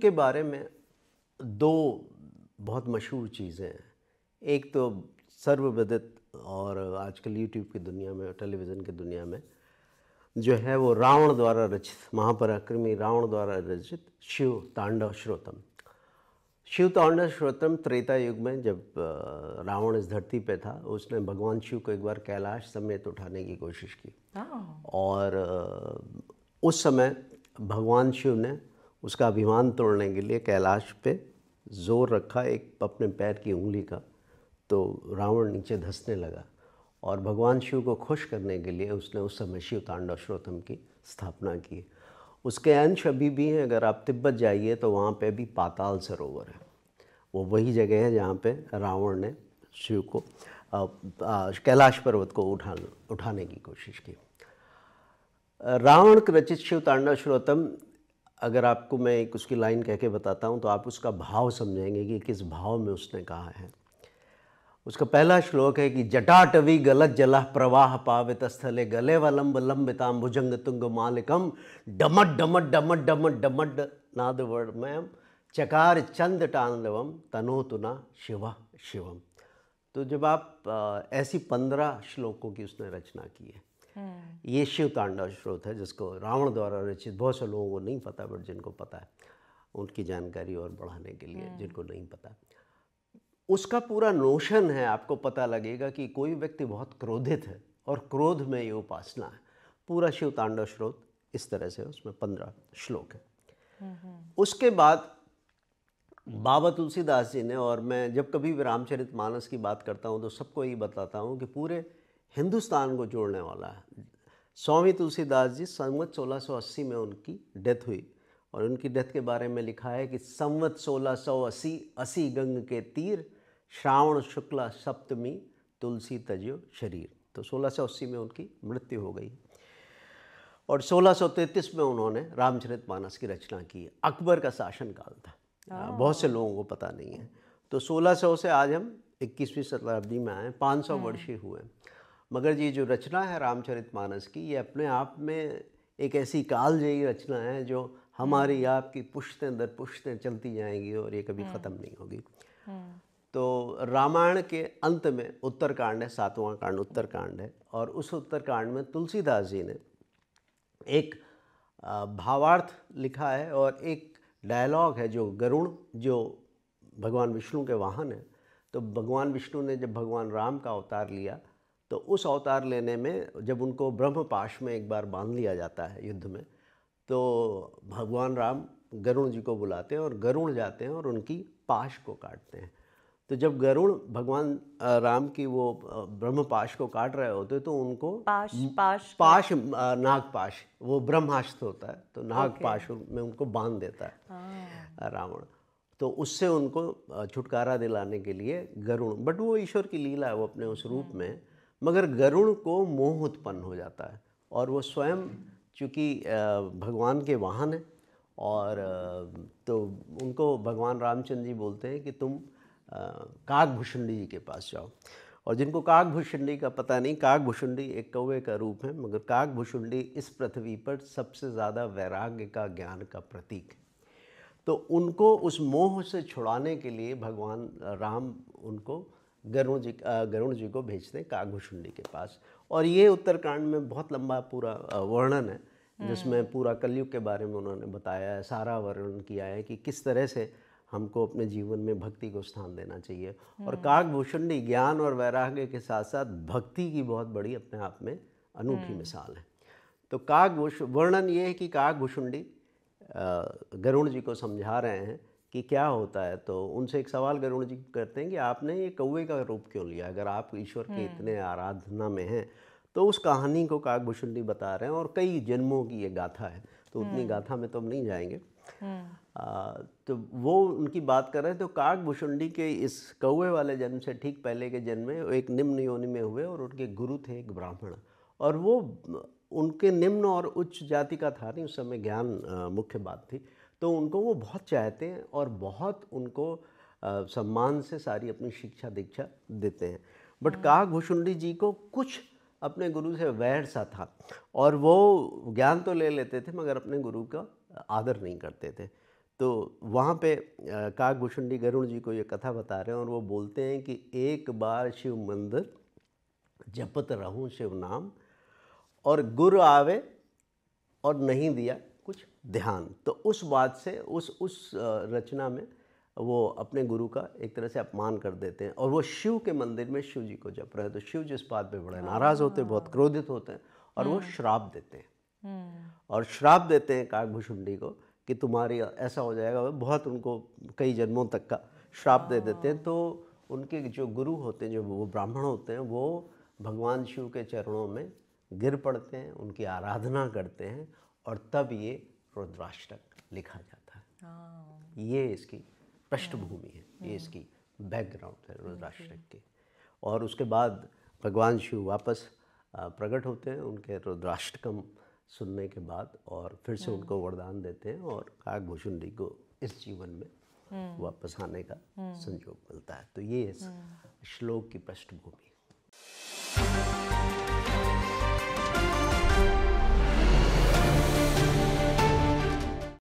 के बारे में दो बहुत मशहूर चीज़ें हैं एक तो सर्वविदित और आजकल यूट्यूब की दुनिया में टेलीविज़न की दुनिया में जो है वो रावण द्वारा रचित महापराक्रमी रावण द्वारा रचित शिव तांडव श्रोतम शिव तांडव श्रोतम त्रेता युग में जब रावण इस धरती पे था उसने भगवान शिव को एक बार कैलाश समेत उठाने की कोशिश की हाँ। और उस समय भगवान शिव ने उसका अभिमान तोड़ने के लिए कैलाश पे जोर रखा एक अपने पैर की उंगली का तो रावण नीचे धंसने लगा और भगवान शिव को खुश करने के लिए उसने उस समय शिव तांडव श्रोतम की स्थापना की उसके अंश अभी भी हैं अगर आप तिब्बत जाइए तो वहाँ पे भी पाताल सरोवर है वो वही जगह है जहाँ पे रावण ने शिव को कैलाश पर्वत को उठा उठाने की कोशिश की रावण रचित शिव तांडव श्रोतम अगर आपको मैं एक उसकी लाइन कह के बताता हूँ तो आप उसका भाव समझेंगे कि किस भाव में उसने कहा है उसका पहला श्लोक है कि जटाटवि गलत जला प्रवाह पावित स्थले गले वलम्ब लंबिताम भुजंग तुंग मालिकम डमट डमट डमट डमट डमट नाद मैम चकार चंद टांडवम तनोतुना शिव शिवम तो जब आप ऐसी पंद्रह श्लोकों की उसने रचना की है हम्म। ये शिव तांडव स्रोत है जिसको रावण द्वारा रचित बहुत से लोगों को नहीं पता बट जिनको पता है उनकी जानकारी और बढ़ाने के लिए हम्म। जिनको नहीं पता उसका पूरा नोशन है आपको पता लगेगा कि कोई व्यक्ति बहुत क्रोधित है और क्रोध में ये उपासना है पूरा शिव तांडव स्रोत इस तरह से उसमें पंद्रह श्लोक है हम्म, उसके बाद बाबा तुलसीदास जी ने और मैं जब कभी भी रामचरित मानस की बात करता हूँ तो सबको यही बताता हूँ कि पूरे हिंदुस्तान को जोड़ने वाला है स्वामी तुलसीदास जी संवत 1680 में उनकी डेथ हुई और उनकी डेथ के बारे में लिखा है कि संवत 1680 अस्सी गंग के तीर श्रावण शुक्ला सप्तमी तुलसी तजो शरीर तो 1680 में उनकी मृत्यु हो गई और 1633 में उन्होंने रामचरित मानस की रचना की अकबर का शासनकाल था बहुत से लोगों को पता नहीं है तो 1600 से आज हम 21वीं शताब्दी में आए 500 हाँ। वर्षीय हुए मगर ये जो रचना है रामचरित मानस की ये अपने आप में एक ऐसी कालजयी रचना है जो हमारी हम्म। आपकी पुश्तें दर पुश्तें चलती जाएंगी और ये कभी ख़त्म हम्म। नहीं होगी हम्म। तो रामायण के अंत में उत्तरकांड है सातवां कांड उत्तरकांड है और उस उत्तरकांड में तुलसीदास जी ने एक भावार्थ लिखा है और एक डायलॉग है जो गरुण जो भगवान विष्णु के वाहन है तो भगवान विष्णु ने जब भगवान राम का अवतार लिया तो उस अवतार लेने में जब उनको ब्रह्मपाश में एक बार बांध लिया जाता है युद्ध में तो भगवान राम गरुण जी को बुलाते हैं और गरुण जाते हैं और उनकी पाश को काटते हैं तो जब गरुण भगवान राम की वो ब्रह्म पाश को काट रहे होते तो उनको पाश पाश पाश नागपाश वो ब्रह्मास्त्र होता है तो नागपाश में उनको बांध देता है हाँ। रावण तो उससे उनको छुटकारा दिलाने के लिए गरुण बट वो ईश्वर की लीला है वो अपने उस हाँ। रूप में मगर गरुण को मोह उत्पन्न हो जाता है और वो स्वयं चूँकि भगवान के वाहन हैं और तो उनको भगवान रामचंद्र जी बोलते हैं कि तुम काकभूषुंडी जी के पास जाओ और जिनको काकभूषुंडी का पता नहीं काकभूषुंडी एक कौवे का रूप है मगर काकभूषुंडी इस पृथ्वी पर सबसे ज़्यादा वैराग्य का ज्ञान का प्रतीक है तो उनको उस मोह से छुड़ाने के लिए भगवान राम उनको गरुण जी गरुण जी को भेजते हैं काघुशुंडी के पास और ये उत्तरकांड में बहुत लंबा पूरा वर्णन है हम्म। जिसमें पूरा कलयुग के बारे में उन्होंने बताया है सारा वर्णन किया है कि किस तरह से हमको अपने जीवन में भक्ति को स्थान देना चाहिए और हम्म। काकभूषणी ज्ञान और वैराग्य के साथ साथ भक्ति की बहुत बड़ी अपने आप में अनूठी हम्म। मिसाल है तो काकभूष वर्णन ये है कि काकभूषुंडी गरुण जी को समझा रहे हैं कि क्या होता है तो उनसे एक सवाल गरुण जी करते हैं कि आपने ये कौवे का रूप क्यों लिया अगर आप ईश्वर के हम्म। इतने आराधना में हैं तो उस कहानी को जी बता रहे हैं और कई जन्मों की ये गाथा है तो उतनी हम्म। गाथा में तो हम नहीं जाएंगे हम्म। आ, तो वो उनकी बात कर रहे हैं तो भुषुंडी के इस कौए वाले जन्म से ठीक पहले के जन्म में एक निम्न योनि में हुए और उनके गुरु थे एक ब्राह्मण और वो उनके निम्न और उच्च जाति का था नहीं उस समय ज्ञान मुख्य बात थी तो उनको वो बहुत चाहते हैं और बहुत उनको आ, सम्मान से सारी अपनी शिक्षा दीक्षा देते हैं बट हाँ। काक भूषुंडी जी को कुछ अपने गुरु से वैर सा था और वो ज्ञान तो ले लेते थे मगर अपने गुरु का आदर नहीं करते थे तो वहाँ पे का भूषुंडी गरुण जी को ये कथा बता रहे हैं और वो बोलते हैं कि एक बार शिव मंदिर जपत रहूँ शिव नाम और गुरु आवे और नहीं दिया ध्यान तो उस बात से उस उस रचना में वो अपने गुरु का एक तरह से अपमान कर देते हैं और वो शिव के मंदिर में शिव जी को जप रहे हैं तो शिव जिस बात पे बड़े नाराज़ होते हैं बहुत हाँ। क्रोधित होते हैं और वो हाँ। श्राप देते हैं हम्म। और श्राप देते हैं कागभूषुंडी को कि तुम्हारी ऐसा हो जाएगा वो बहुत उनको कई जन्मों तक का श्राप दे देते हैं हाँ। तो उनके जो गुरु होते हैं जो वो ब्राह्मण होते हैं वो भगवान शिव के चरणों में गिर पड़ते हैं उनकी आराधना करते हैं और तब ये रुद्राष्टक लिखा जाता है हाँ। ये इसकी पृष्ठभूमि है ये हाँ। इसकी बैकग्राउंड है रुद्राष्टक के और उसके बाद भगवान शिव वापस प्रकट होते हैं उनके रुद्राष्टकम सुनने के बाद और फिर से हाँ। उनको वरदान देते हैं और काकभूषण जी को इस जीवन में हम्म। वापस आने का हम्म। संजोग मिलता है तो ये इस हम्म। श्लोक की पृष्ठभूमि